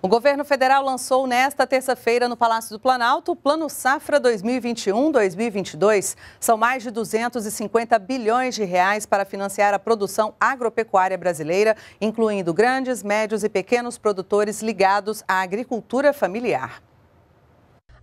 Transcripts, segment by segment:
O governo federal lançou nesta terça-feira no Palácio do Planalto o Plano Safra 2021-2022. São mais de 250 bilhões de reais para financiar a produção agropecuária brasileira, incluindo grandes, médios e pequenos produtores ligados à agricultura familiar.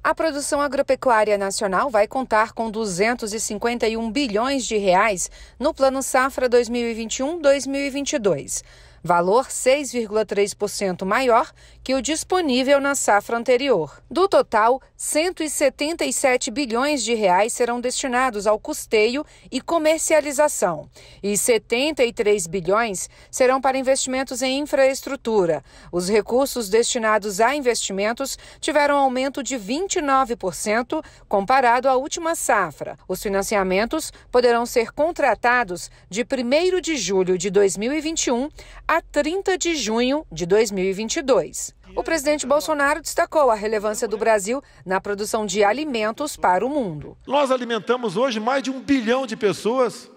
A produção agropecuária nacional vai contar com 251 bilhões de reais no Plano Safra 2021-2022 valor 6,3% maior que o disponível na safra anterior. Do total, 177 bilhões de reais serão destinados ao custeio e comercialização e 73 bilhões serão para investimentos em infraestrutura. Os recursos destinados a investimentos tiveram aumento de 29% comparado à última safra. Os financiamentos poderão ser contratados de 1 de julho de 2021 a 30 de junho de 2022. O presidente Bolsonaro destacou a relevância do Brasil na produção de alimentos para o mundo. Nós alimentamos hoje mais de um bilhão de pessoas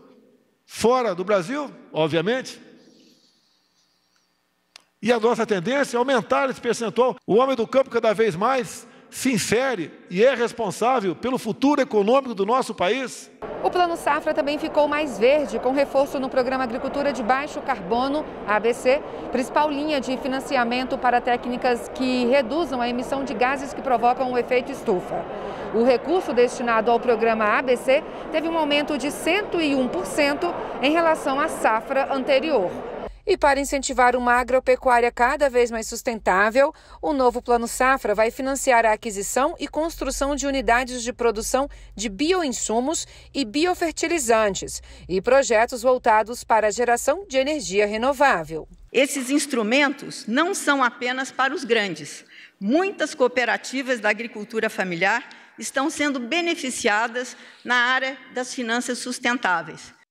fora do Brasil, obviamente. E a nossa tendência é aumentar esse percentual. O homem do campo, cada vez mais, se insere e é responsável pelo futuro econômico do nosso país? O Plano Safra também ficou mais verde, com reforço no Programa Agricultura de Baixo Carbono, ABC, principal linha de financiamento para técnicas que reduzam a emissão de gases que provocam o efeito estufa. O recurso destinado ao programa ABC teve um aumento de 101% em relação à safra anterior. E para incentivar uma agropecuária cada vez mais sustentável, o novo Plano Safra vai financiar a aquisição e construção de unidades de produção de bioinsumos e biofertilizantes e projetos voltados para a geração de energia renovável. Esses instrumentos não são apenas para os grandes. Muitas cooperativas da agricultura familiar estão sendo beneficiadas na área das finanças sustentáveis.